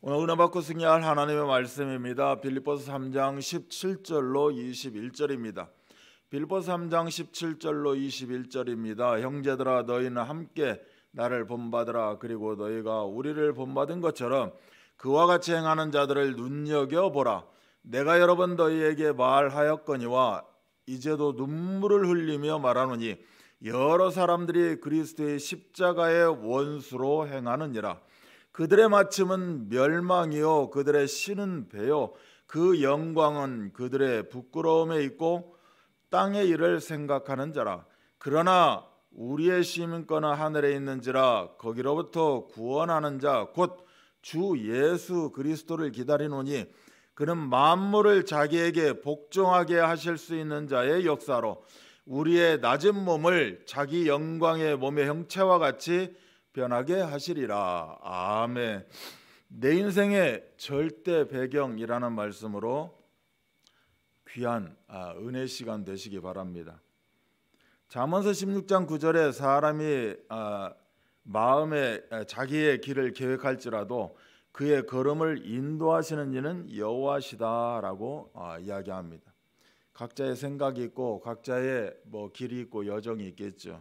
오늘 은혜 받고 승리할 하나님의 말씀입니다. 빌립보서 3장 17절로 21절입니다. 빌립보서 3장 17절로 21절입니다. 형제들아 너희는 함께 나를 본받으라 그리고 너희가 우리를 본받은 것처럼 그와 같이 행하는 자들을 눈여겨 보라. 내가 여러 번 너희에게 말하였거니와 이제도 눈물을 흘리며 말하노니 여러 사람들이 그리스도의 십자가의 원수로 행하느니라. 그들의 마침은 멸망이요 그들의 신은 배요 그 영광은 그들의 부끄러움에 있고 땅의 일을 생각하는 자라 그러나 우리의 시민권은 하늘에 있는지라 거기로부터 구원하는 자 곧 주 예수 그리스도를 기다리노니 그는 만물을 자기에게 복종하게 하실 수 있는 자의 역사로 우리의 낮은 몸을 자기 영광의 몸의 형체와 같이 변하게 하시리라. 아멘. 내 인생의 절대 배경이라는 말씀으로 귀한 아, 은혜 시간 되시기 바랍니다. 잠언서 16장 9절에 사람이 아, 마음에 아, 자기의 길을 계획할지라도 그의 걸음을 인도하시는 이는 여호와시다라고 이야기합니다. 각자의 생각이 있고 각자의 뭐 길이 있고 여정이 있겠죠.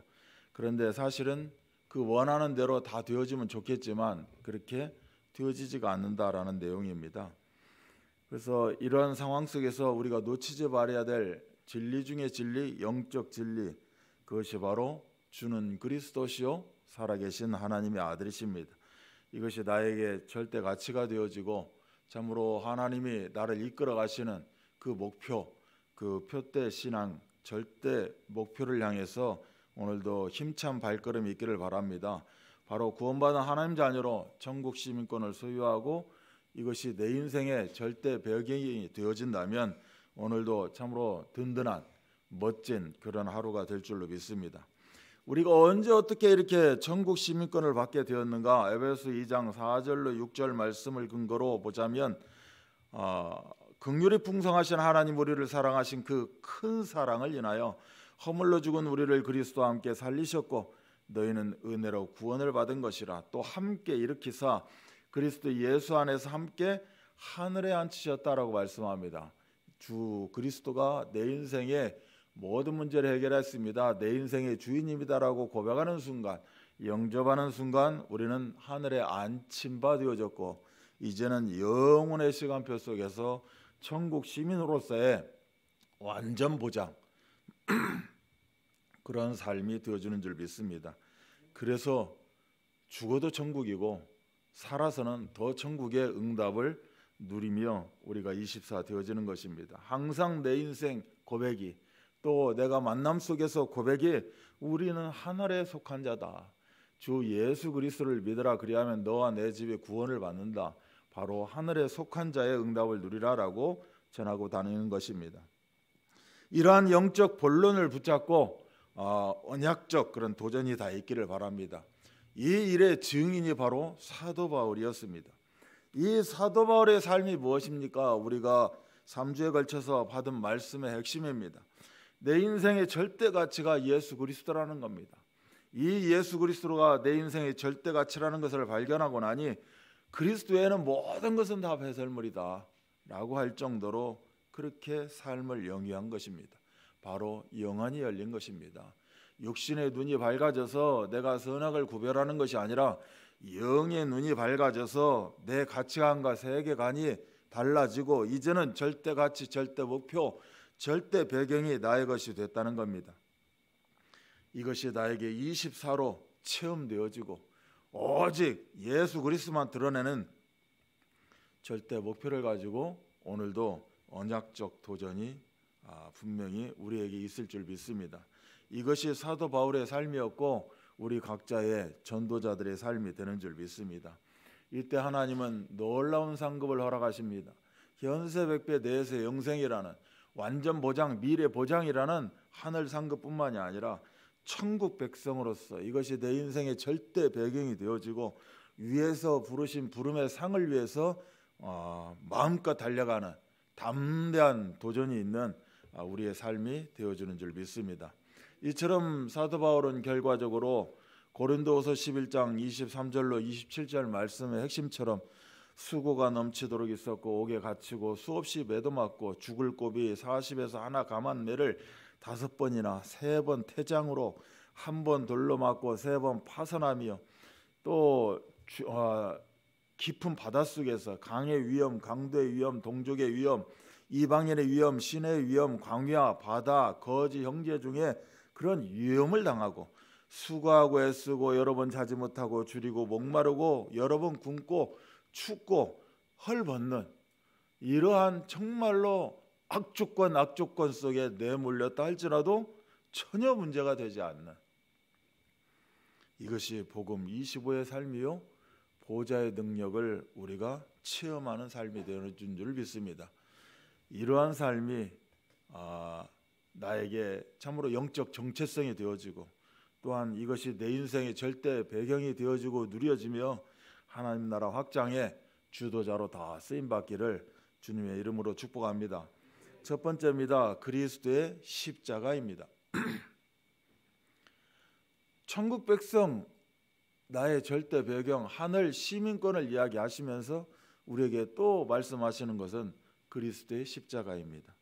그런데 사실은 그 원하는 대로 다 되어지면 좋겠지만 그렇게 되어지지가 않는다라는 내용입니다. 그래서 이러한 상황 속에서 우리가 놓치지 말아야 될 진리 중의 진리, 영적 진리 그것이 바로 주는 그리스도시요 살아계신 하나님의 아들이십니다. 이것이 나에게 절대 가치가 되어지고 참으로 하나님이 나를 이끌어 가시는 그 목표, 그 표대 신앙 절대 목표를 향해서 오늘도 힘찬 발걸음이 있기를 바랍니다. 바로 구원받은 하나님 자녀로 전국 시민권을 소유하고 이것이 내 인생의 절대 배경이 되어진다면 오늘도 참으로 든든한 멋진 그런 하루가 될 줄로 믿습니다. 우리가 언제 어떻게 이렇게 전국 시민권을 받게 되었는가? 에베소 2장 4절로 6절 말씀을 근거로 보자면 어, 극률이 풍성하신 하나님 우리를 사랑하신 그 큰 사랑을 인하여 허물러 죽은 우리를 그리스도와 함께 살리셨고 너희는 은혜로 구원을 받은 것이라 또 함께 일으키사 그리스도 예수 안에서 함께 하늘에 앉히셨다라고 말씀합니다. 주 그리스도가 내 인생의 모든 문제를 해결했습니다. 내 인생의 주인입니다라고 고백하는 순간, 영접하는 순간 우리는 하늘에 앉힌 바 되어졌고 이제는 영원의 시간표 속에서 천국 시민으로서의 완전 보장, 그런 삶이 되어주는 줄 믿습니다. 그래서 죽어도 천국이고 살아서는 더 천국의 응답을 누리며 우리가 24 되어지는 것입니다. 항상 내 인생 고백이 또 내가 만남 속에서 고백이 우리는 하늘에 속한 자다. 주 예수 그리스도를 믿으라 그리하면 너와 내 집이 구원을 받는다. 바로 하늘에 속한 자의 응답을 누리라라고 전하고 다니는 것입니다. 이러한 영적 본론을 붙잡고 어, 언약적 그런 도전이 다 있기를 바랍니다. 이 일의 증인이 바로 사도 바울이었습니다. 이 사도 바울의 삶이 무엇입니까? 우리가 3주에 걸쳐서 받은 말씀의 핵심입니다. 내 인생의 절대 가치가 예수 그리스도라는 겁니다. 이 예수 그리스도가 내 인생의 절대 가치라는 것을 발견하고 나니 그리스도에는 모든 것은 다 배설물이다라고 할 정도로 그렇게 삶을 영위한 것입니다. 바로 영안이 열린 것입니다. 육신의 눈이 밝아져서 내가 선악을 구별하는 것이 아니라 영의 눈이 밝아져서 내 가치관과 세계관이 달라지고 이제는 절대 가치, 절대 목표, 절대 배경이 나의 것이 됐다는 겁니다. 이것이 나에게 24로 체험되어지고 오직 예수 그리스만 드러내는 절대 목표를 가지고 오늘도 언약적 도전이 아, 분명히 우리에게 있을 줄 믿습니다. 이것이 사도 바울의 삶이었고 우리 각자의 전도자들의 삶이 되는 줄 믿습니다. 이때 하나님은 놀라운 상급을 허락하십니다. 현세백배 내세 영생이라는 완전 보장 미래 보장이라는 하늘 상급뿐만이 아니라 천국 백성으로서 이것이 내 인생의 절대 배경이 되어지고 위에서 부르신 부름의 상을 위해서 어, 마음껏 달려가는 담대한 도전이 있는 아, 우리의 삶이 되어주는 줄 믿습니다. 이처럼 사도 바울은 결과적으로 고린도후서 11장 23절로 27절 말씀의 핵심처럼 수고가 넘치도록 있었고 옥에 갇히고 수없이 매도 맞고 죽을 고비 40에서 하나 감한 매를 다섯 번이나 세 번 태장으로 한 번 돌로 맞고 세 번 파선하며 또 주, 아, 깊은 바닷속에서 강의 위험, 강도의 위험, 동족의 위험, 이방인의 위험, 신의 위험, 광야, 바다, 거지, 형제 중에 그런 위험을 당하고 수고하고 애쓰고 여러 번 자지 못하고 줄이고 목마르고 여러 번 굶고 춥고 헐벗는 이러한 정말로 악조건 악조건 속에 내몰렸다 할지라도 전혀 문제가 되지 않는 이것이 복음 25의 삶이요 보좌의 능력을 우리가 체험하는 삶이 되는 어줄 믿습니다. 이러한 삶이 아, 나에게 참으로 영적 정체성이 되어지고 또한 이것이 내 인생의 절대 배경이 되어지고 누려지며 하나님 나라 확장의 주도자로 다 쓰임 받기를 주님의 이름으로 축복합니다. 첫 번째입니다. 그리스도의 십자가입니다. 천국 백성 나의 절대 배경 하늘 시민권을 이야기하시면서 우리에게 또 말씀하시는 것은 그리스도의 십자가입니다.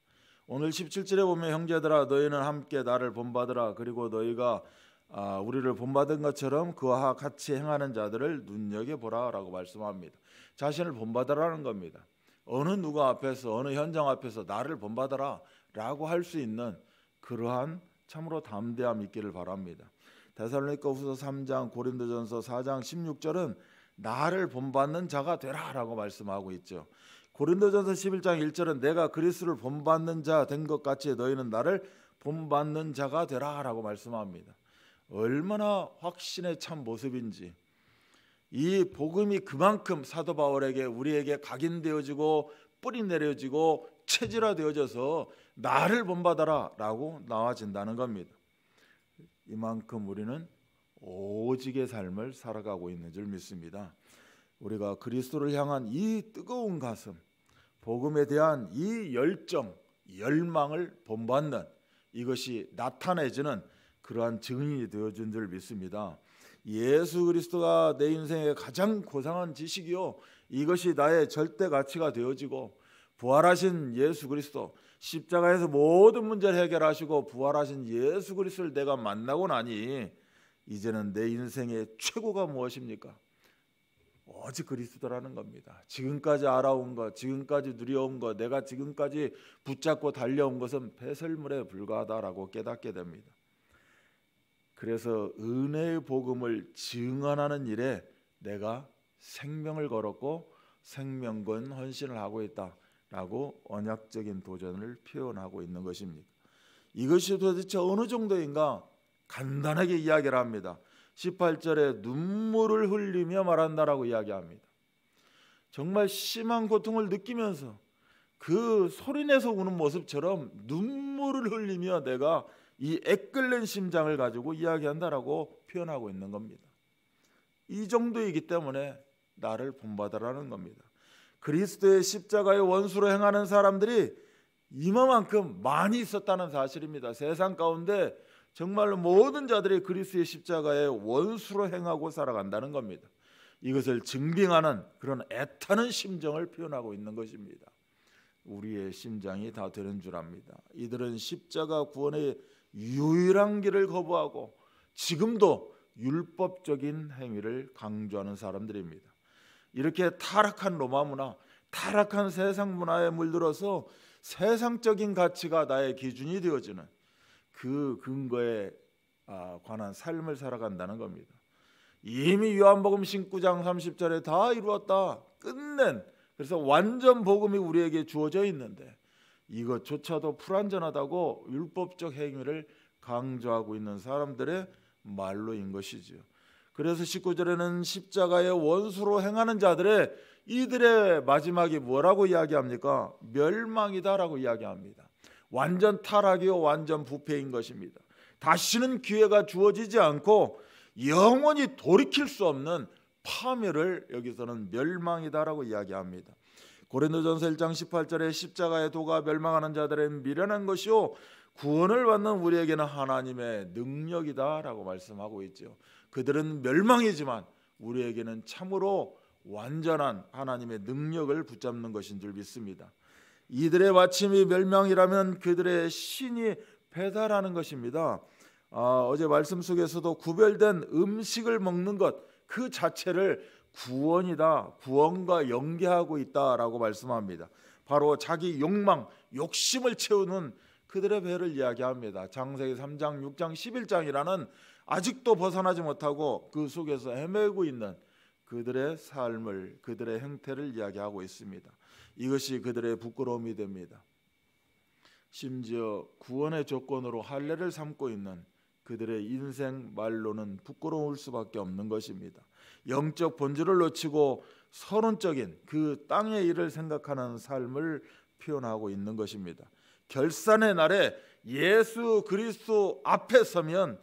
오늘 17절에 보면 형제들아 너희는 함께 나를 본받으라 그리고 너희가 아, 우리를 본받은 것처럼 그와 같이 행하는 자들을 눈여겨보라라고 말씀합니다. 자신을 본받으라는 겁니다. 어느 누가 앞에서 어느 현장 앞에서 나를 본받아라라고 할 수 있는 그러한 참으로 담대함 있기를 바랍니다. 데살로니가후서 3장 고린도전서 4장 16절은 나를 본받는 자가 되라라고 말씀하고 있죠. 고린도전서 11장 1절은 내가 그리스도를 본받는 자 된 것 같이 너희는 나를 본받는 자가 되라라고 말씀합니다. 얼마나 확신의 참 모습인지 이 복음이 그만큼 사도 바울에게 우리에게 각인되어지고 뿌리 내려지고 체질화 되어져서 나를 본받아라라고 나와진다는 겁니다. 이만큼 우리는 오직의 삶을 살아가고 있는 줄 믿습니다. 우리가 그리스도를 향한 이 뜨거운 가슴, 복음에 대한 이 열정, 열망을 본받는 이것이 나타내지는 그러한 증인이 되어준 줄 믿습니다. 예수 그리스도가 내 인생의 가장 고상한 지식이요 이것이 나의 절대 가치가 되어지고 부활하신 예수 그리스도 십자가에서 모든 문제를 해결하시고 부활하신 예수 그리스도를 내가 만나고 나니 이제는 내 인생의 최고가 무엇입니까? 오직 그리스도라는 겁니다. 지금까지 알아온 것, 지금까지 누려온 것, 내가 지금까지 붙잡고 달려온 것은 배설물에 불과하다라고 깨닫게 됩니다. 그래서 은혜의 복음을 증언하는 일에 내가 생명을 걸었고 생명권 헌신을 하고 있다. 라고 언약적인 도전을 표현하고 있는 것입니다. 이것이 도대체 어느 정도인가 간단하게 이야기를 합니다. 18절에 눈물을 흘리며 말한다라고 이야기합니다. 정말 심한 고통을 느끼면서 그 소리내서 우는 모습처럼 눈물을 흘리며 내가 이 애끓는 심장을 가지고 이야기한다라고 표현하고 있는 겁니다. 이 정도이기 때문에 나를 본받으라는 겁니다. 그리스도의 십자가의 원수로 행하는 사람들이 이마만큼 많이 있었다는 사실입니다. 세상 가운데 정말로 모든 자들이 그리스도의 십자가의 원수로 행하고 살아간다는 겁니다. 이것을 증빙하는 그런 애타는 심정을 표현하고 있는 것입니다. 우리의 심장이 다 되는 줄 압니다. 이들은 십자가 구원의 유일한 길을 거부하고 지금도 율법적인 행위를 강조하는 사람들입니다. 이렇게 타락한 로마 문화, 타락한 세상 문화에 물들어서 세상적인 가치가 나의 기준이 되어지는 그 근거에 아, 관한 삶을 살아간다는 겁니다. 이미 요한복음 19장 30절에 다 이루었다. 끝낸 그래서 완전 복음이 우리에게 주어져 있는데 이것조차도 불완전하다고 율법적 행위를 강조하고 있는 사람들의 말로인 것이지요. 그래서 19절에는 십자가의 원수로 행하는 자들의 이들의 마지막이 뭐라고 이야기합니까? 멸망이다라고 이야기합니다. 완전 타락이요, 완전 부패인 것입니다. 다시는 기회가 주어지지 않고 영원히 돌이킬 수 없는 파멸을 여기서는 멸망이다라고 이야기합니다. 고린도전서 1장 18절에 십자가의 도가 멸망하는 자들은 미련한 것이요 구원을 받는 우리에게는 하나님의 능력이다라고 말씀하고 있지 그들은 멸망이지만 우리에게는 참으로 완전한 하나님의 능력을 붙잡는 것인 줄 믿습니다. 이들의 마침이 멸망이라면 그들의 신이 배달하는 것입니다. 아, 어제 말씀 속에서도 구별된 음식을 먹는 것 그 자체를 구원이다, 구원과 연계하고 있다라고 말씀합니다. 바로 자기 욕망, 욕심을 채우는 그들의 배를 이야기합니다. 장세기 3장, 6장, 11장이라는 아직도 벗어나지 못하고 그 속에서 헤매고 있는 그들의 삶을 그들의 행태를 이야기하고 있습니다. 이것이 그들의 부끄러움이 됩니다. 심지어 구원의 조건으로 할례를 삼고 있는 그들의 인생 말로는 부끄러울 수밖에 없는 것입니다. 영적 본질을 놓치고 서론적인 그 땅의 일을 생각하는 삶을 표현하고 있는 것입니다. 결산의 날에 예수 그리스도 앞에 서면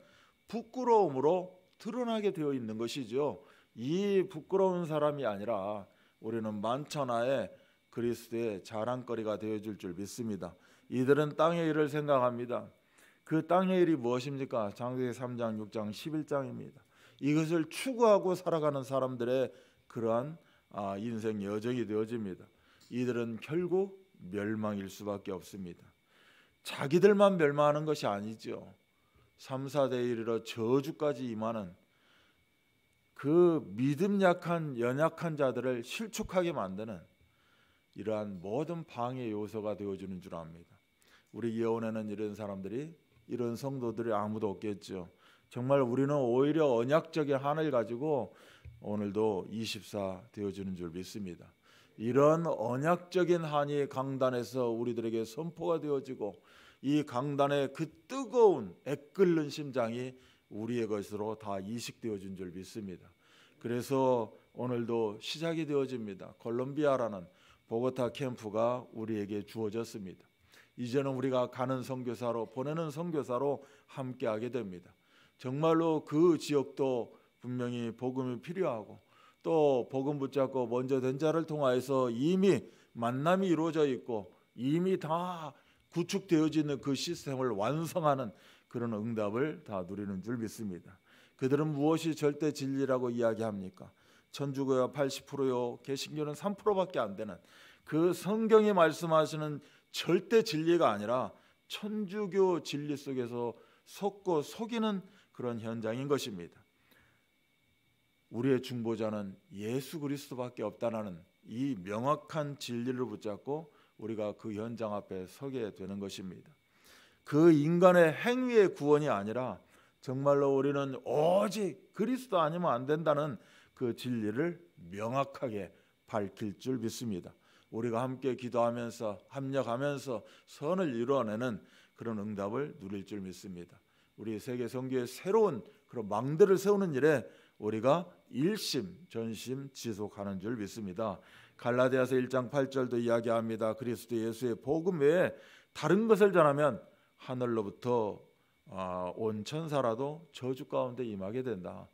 부끄러움으로 드러나게 되어 있는 것이지요. 이 부끄러운 사람이 아니라 우리는 만천하에 그리스도의 자랑거리가 되어줄 줄 믿습니다. 이들은 땅의 일을 생각합니다. 그 땅의 일이 무엇입니까? 장세기 3장, 6장, 11장입니다. 이것을 추구하고 살아가는 사람들의 그러한 아, 인생 여정이 되어집니다. 이들은 결국 멸망일 수밖에 없습니다. 자기들만 멸망하는 것이 아니죠. 3, 4대 이르러 저주까지 임하는 그 믿음 약한 연약한 자들을 실축하게 만드는 이러한 모든 방해 요소가 되어주는 줄 압니다. 우리 예언에는 이런 사람들이 이런 성도들이 아무도 없겠죠. 정말 우리는 오히려 언약적인 한을 가지고 오늘도 24 되어주는 줄 믿습니다. 이런 언약적인 한이 강단에서 우리들에게 선포가 되어지고 이 강단의 그 뜨거운 애끓는 심장이 우리의 것으로 다이식되어준줄 믿습니다. 그래서 오늘도 시작이 되어집니다. 콜롬비아라는 보고타 캠프가 우리에게 주어졌습니다. 이제는 우리가 가는 선교사로 보내는 선교사로 함께하게 됩니다. 정말로 그 지역도 분명히 복음이 필요하고 또 복음 붙잡고 먼저 된 자를 통하여서 이미 만남이 이루어져 있고 이미 다 구축되어지는 그 시스템을 완성하는 그런 응답을 다 누리는 줄 믿습니다. 그들은 무엇이 절대 진리라고 이야기합니까? 천주교야 80%요, 개신교는 3%밖에 안 되는 그 성경이 말씀하시는 절대 진리가 아니라 천주교 진리 속에서 속고 속이는 그런 현장인 것입니다. 우리의 중보자는 예수 그리스도밖에 없다라는 이 명확한 진리를 붙잡고 우리가 그 현장 앞에 서게 되는 것입니다. 그 인간의 행위의 구원이 아니라 정말로 우리는 오직 그리스도 아니면 안 된다는 그 진리를 명확하게 밝힐 줄 믿습니다. 우리가 함께 기도하면서 합력하면서 선을 이루어내는 그런 응답을 누릴 줄 믿습니다. 우리 세계 선교의 새로운 그런 망대를 세우는 일에 우리가 일심 전심 지속하는 줄 믿습니다. 갈라디아서 1장 8절도 이야기합니다. 그리스도 예수의 복음 외에 다른 것을 전하면 하늘로부터 아, 온 천사라도 저주 가운데 임하게 된다.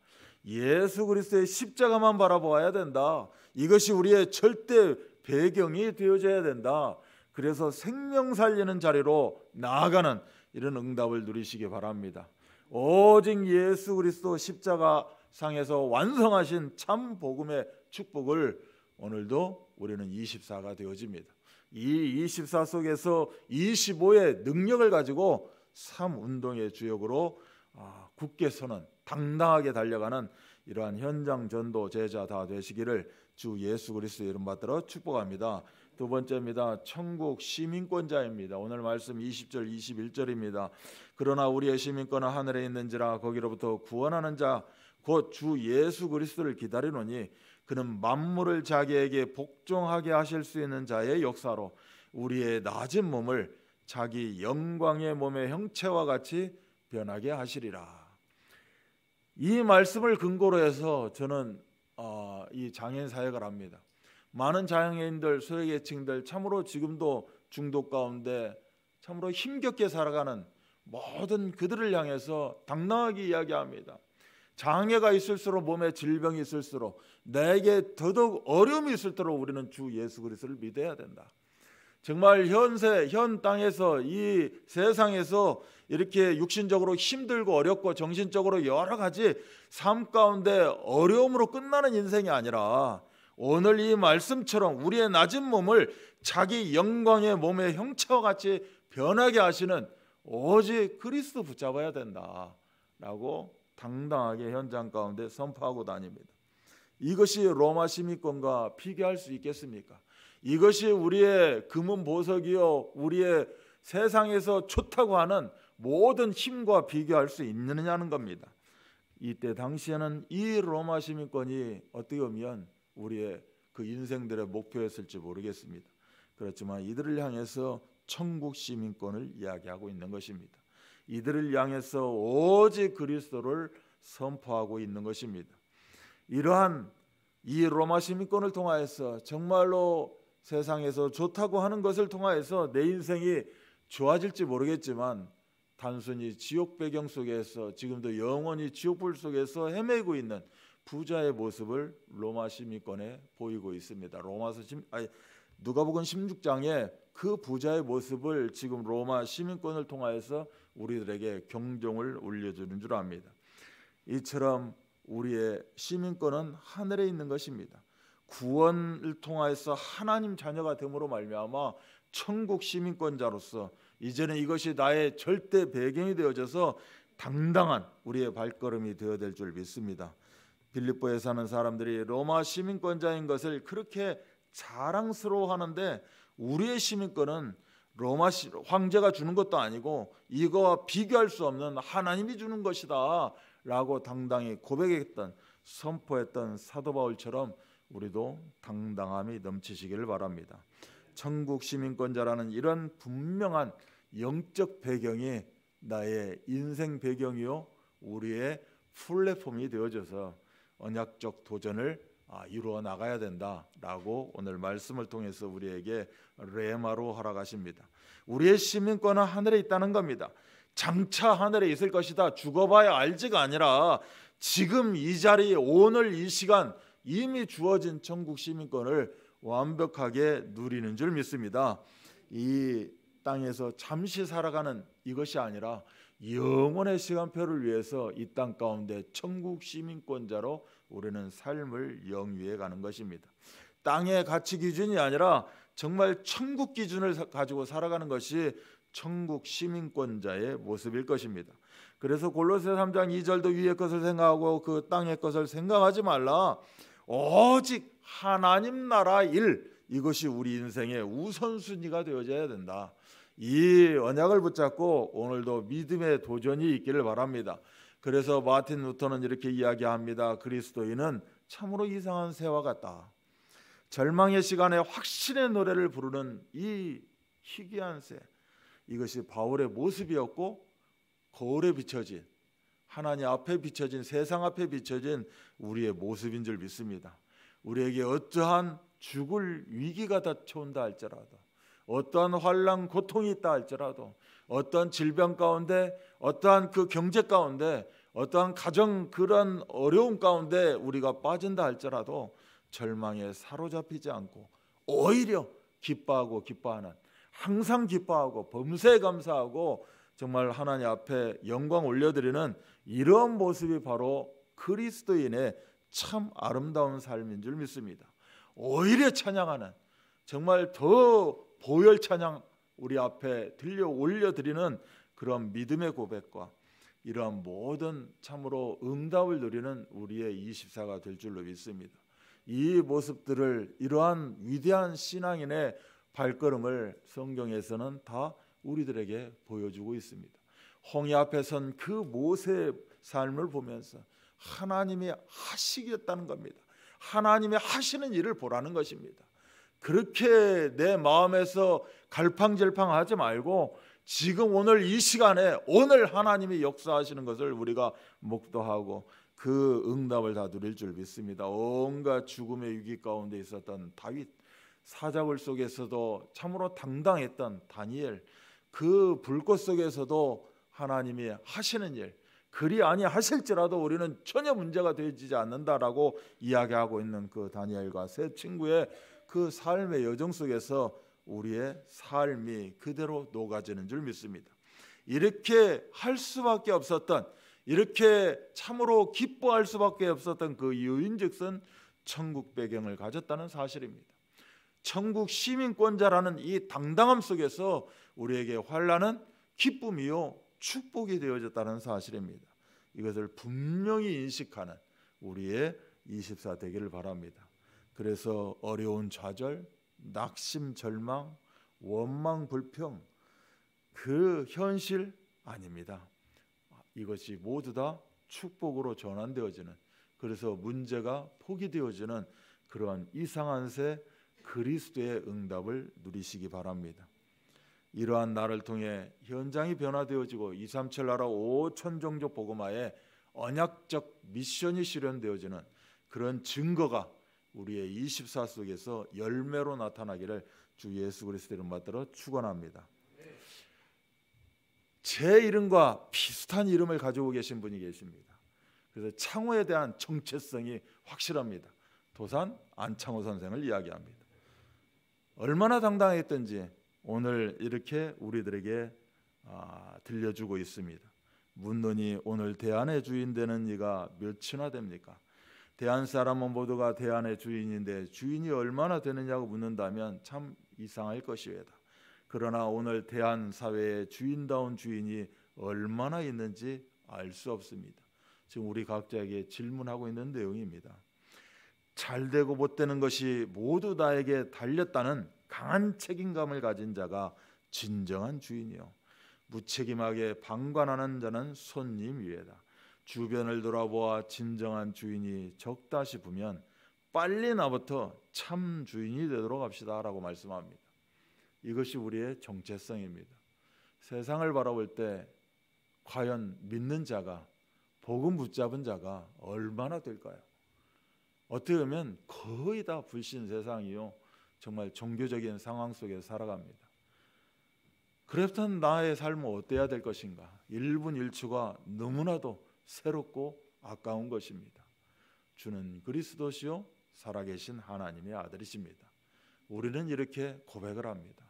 예수 그리스도의 십자가만 바라보아야 된다. 이것이 우리의 절대 배경이 되어져야 된다. 그래서 생명 살리는 자리로 나아가는 이런 응답을 누리시기 바랍니다. 오직 예수 그리스도 십자가 상에서 완성하신 참 복음의 축복을 오늘도 우리는 24가 되어집니다. 이 24 속에서 25의 능력을 가지고 3 운동의 주역으로 아, 굳게 서는 당당하게 달려가는 이러한 현장 전도 제자 다 되시기를 주 예수 그리스도 이름 받들어 축복합니다. 두 번째입니다. 천국 시민권자입니다. 오늘 말씀 20절 21절입니다. 그러나 우리의 시민권은 하늘에 있는지라 거기로부터 구원하는 자 곧 주 예수 그리스도를 기다리노니 그는 만물을 자기에게 복종하게 하실 수 있는 자의 역사로 우리의 낮은 몸을 자기 영광의 몸의 형체와 같이 변하게 하시리라. 이 말씀을 근거로 해서 저는 어, 이 장애인 사역을 합니다. 많은 장애인들, 소외계층들 참으로 지금도 중독 가운데 참으로 힘겹게 살아가는 모든 그들을 향해서 당당하게 이야기합니다. 장애가 있을수록 몸에 질병이 있을수록 내게 더더욱 어려움이 있을수록 우리는 주 예수 그리스도를 믿어야 된다. 정말 현세 현 땅에서 이 세상에서 이렇게 육신적으로 힘들고 어렵고 정신적으로 여러 가지 삶 가운데 어려움으로 끝나는 인생이 아니라 오늘 이 말씀처럼 우리의 낮은 몸을 자기 영광의 몸의 형체와 같이 변하게 하시는 오직 그리스도 붙잡아야 된다라고 당당하게 현장 가운데 선포하고 다닙니다. 이것이 로마 시민권과 비교할 수 있겠습니까? 이것이 우리의 금은 보석이요 우리의 세상에서 좋다고 하는 모든 힘과 비교할 수 있느냐는 겁니다. 이때 당시에는 이 로마 시민권이 어떻게 보면 우리의 그 인생들의 목표였을지 모르겠습니다. 그렇지만 이들을 향해서 천국 시민권을 이야기하고 있는 것입니다. 이들을 향해서 오직 그리스도를 선포하고 있는 것입니다. 이러한 이 로마 시민권을 통하여서 정말로 세상에서 좋다고 하는 것을 통하여서 내 인생이 좋아질지 모르겠지만 단순히 지옥 배경 속에서 지금도 영원히 지옥불 속에서 헤매고 있는 부자의 모습을 로마 시민권에 보이고 있습니다. 로마서 아니 누가복음 16장에 그 부자의 모습을 지금 로마 시민권을 통하여서 우리들에게 경종을 울려주는 줄 압니다. 이처럼 우리의 시민권은 하늘에 있는 것입니다. 구원을 통하여서 하나님 자녀가 됨으로 말미암아 천국 시민권자로서 이제는 이것이 나의 절대 배경이 되어져서 당당한 우리의 발걸음이 되어 될줄 믿습니다. 빌립보에 사는 사람들이 로마 시민권자인 것을 그렇게 자랑스러워하는데 우리의 시민권은 로마 황제가 주는 것도 아니고 이거와 비교할 수 없는 하나님이 주는 것이다 라고 당당히 고백했던 선포했던 사도 바울처럼 우리도 당당함이 넘치시기를 바랍니다. 천국 시민권자라는 이런 분명한 영적 배경이 나의 인생 배경이요 우리의 플랫폼이 되어져서 언약적 도전을 아, 이루어 나가야 된다라고 오늘 말씀을 통해서 우리에게 레마로 허락하십니다. 우리의 시민권은 하늘에 있다는 겁니다. 장차 하늘에 있을 것이다. 죽어봐야 알지가 아니라 지금 이 자리 오늘 이 시간 이미 주어진 천국 시민권을 완벽하게 누리는 줄 믿습니다. 이 땅에서 잠시 살아가는 이것이 아니라 영원의 시간표를 위해서 이 땅 가운데 천국 시민권자로 우리는 삶을 영위해 가는 것입니다. 땅의 가치 기준이 아니라 정말 천국 기준을 가지고 살아가는 것이 천국 시민권자의 모습일 것입니다. 그래서 골로새 3장 2절도 위의 것을 생각하고 그 땅의 것을 생각하지 말라. 오직 하나님 나라 일 이것이 우리 인생의 우선순위가 되어져야 된다. 이 언약을 붙잡고 오늘도 믿음의 도전이 있기를 바랍니다. 그래서 마틴 루터는 이렇게 이야기합니다. 그리스도인은 참으로 이상한 새와 같다. 절망의 시간에 확신의 노래를 부르는 이 희귀한 새. 이것이 바울의 모습이었고 거울에 비춰진 하나님 앞에 비춰진 세상 앞에 비춰진 우리의 모습인 줄 믿습니다. 우리에게 어떠한 죽을 위기가 닥쳐온다 할지라도 어떠한 환란 고통이 있다 할지라도 어떠한 질병 가운데 어떠한 그 경제 가운데 어떠한 가정 그런 어려움 가운데 우리가 빠진다 할지라도 절망에 사로잡히지 않고 오히려 기뻐하고 기뻐하는 항상 기뻐하고 범세 감사하고 정말 하나님 앞에 영광 올려드리는 이런 모습이 바로 그리스도인의 참 아름다운 삶인 줄 믿습니다. 오히려 찬양하는 정말 더 보혈 찬양 우리 앞에 들려 올려드리는 그런 믿음의 고백과 이러한 모든 참으로 응답을 누리는 우리의 24가 될 줄로 믿습니다. 이 모습들을 이러한 위대한 신앙인의 발걸음을 성경에서는 다 우리들에게 보여주고 있습니다. 홍해 앞에 선 그 모세의 삶을 보면서 하나님이 하시겠다는 겁니다. 하나님이 하시는 일을 보라는 것입니다. 그렇게 내 마음에서 갈팡질팡하지 말고 지금 오늘 이 시간에 오늘 하나님이 역사하시는 것을 우리가 목도하고 그 응답을 다 누릴 줄 믿습니다. 온갖 죽음의 위기 가운데 있었던 다윗, 사자굴 속에서도 참으로 당당했던 다니엘, 그 불꽃 속에서도 하나님이 하시는 일, 그리 아니 하실지라도 우리는 전혀 문제가 되지 않는다라고 이야기하고 있는 그 다니엘과 세 친구의 그 삶의 여정 속에서 우리의 삶이 그대로 녹아지는 줄 믿습니다. 이렇게 할 수밖에 없었던 이렇게 참으로 기뻐할 수밖에 없었던 그유인즉슨 천국 배경을 가졌다는 사실입니다. 천국 시민권자라는 이 당당함 속에서 우리에게 환란은 기쁨이요 축복이 되어졌다는 사실입니다. 이것을 분명히 인식하는 우리의 24 되기를 바랍니다. 그래서 어려운 좌절, 낙심, 절망, 원망, 불평 그 현실 아닙니다. 이것이 모두 다 축복으로 전환되어지는 그래서 문제가 포기되어지는 그러한 이상한 새 그리스도의 응답을 누리시기 바랍니다. 이러한 나를 통해 현장이 변화되어지고 2, 3, 7 나라 5천 종족 복음화에 언약적 미션이 실현되어지는 그런 증거가 우리의 24 속에서 열매로 나타나기를 주 예수 그리스도를 맞들어 축원합니다. 제 이름과 비슷한 이름을 가지고 계신 분이 계십니다. 그래서 창호에 대한 정체성이 확실합니다. 도산 안창호 선생을 이야기합니다. 얼마나 당당했던지 오늘 이렇게 우리들에게 아, 들려주고 있습니다. 문론이 오늘 대안의 주인 되는 이가 몇이나 됩니까? 대한 사람은 모두가 대안의 주인인데 주인이 얼마나 되느냐고 묻는다면 참 이상할 것이외다. 그러나 오늘 대한 사회에 주인다운 주인이 얼마나 있는지 알 수 없습니다. 지금 우리 각자에게 질문하고 있는 내용입니다. 잘 되고 못 되는 것이 모두 나에게 달렸다는 강한 책임감을 가진 자가 진정한 주인이요. 무책임하게 방관하는 자는 손님 위에다. 주변을 돌아보아 진정한 주인이 적다 싶으면 빨리 나부터 참 주인이 되도록 합시다라고 말씀합니다. 이것이 우리의 정체성입니다. 세상을 바라볼 때 과연 믿는 자가 복음 붙잡은 자가 얼마나 될까요? 어떻게 보면 거의 다 불신 세상이요. 정말 종교적인 상황 속에 살아갑니다. 그렇다면 나의 삶은 어때야 될 것인가? 1분 1초가 너무나도 새롭고 아까운 것입니다. 주는 그리스도시요 살아계신 하나님의 아들이십니다. 우리는 이렇게 고백을 합니다.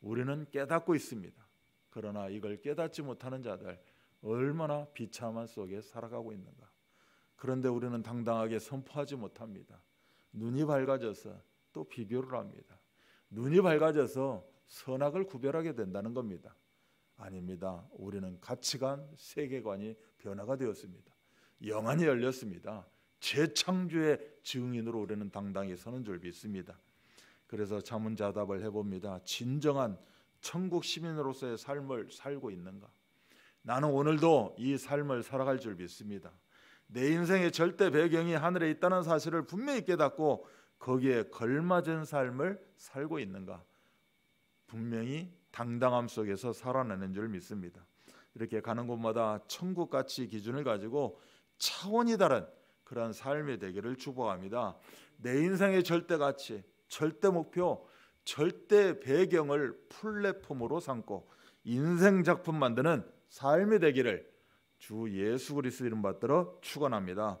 우리는 깨닫고 있습니다. 그러나 이걸 깨닫지 못하는 자들 얼마나 비참한 속에 살아가고 있는가. 그런데 우리는 당당하게 선포하지 못합니다. 눈이 밝아져서 또 비교를 합니다. 눈이 밝아져서 선악을 구별하게 된다는 겁니다. 아닙니다. 우리는 가치관, 세계관이 변화가 되었습니다. 영안이 열렸습니다. 재창조의 증인으로 우리는 당당히 서는 줄 믿습니다. 그래서 자문자답을 해봅니다. 진정한 천국 시민으로서의 삶을 살고 있는가? 나는 오늘도 이 삶을 살아갈 줄 믿습니다. 내 인생의 절대 배경이 하늘에 있다는 사실을 분명히 깨닫고 거기에 걸맞은 삶을 살고 있는가? 분명히 당당함 속에서 살아내는 줄 믿습니다. 이렇게 가는 곳마다 천국같이 기준을 가지고 차원이 다른 그런 삶의 대결을 추구합니다. 내 인생의 절대 가치, 절대 목표, 절대 배경을 플랫폼으로 삼고 인생 작품 만드는 삶의 대결을 주 예수 그리스도 이름 받들어 축원합니다.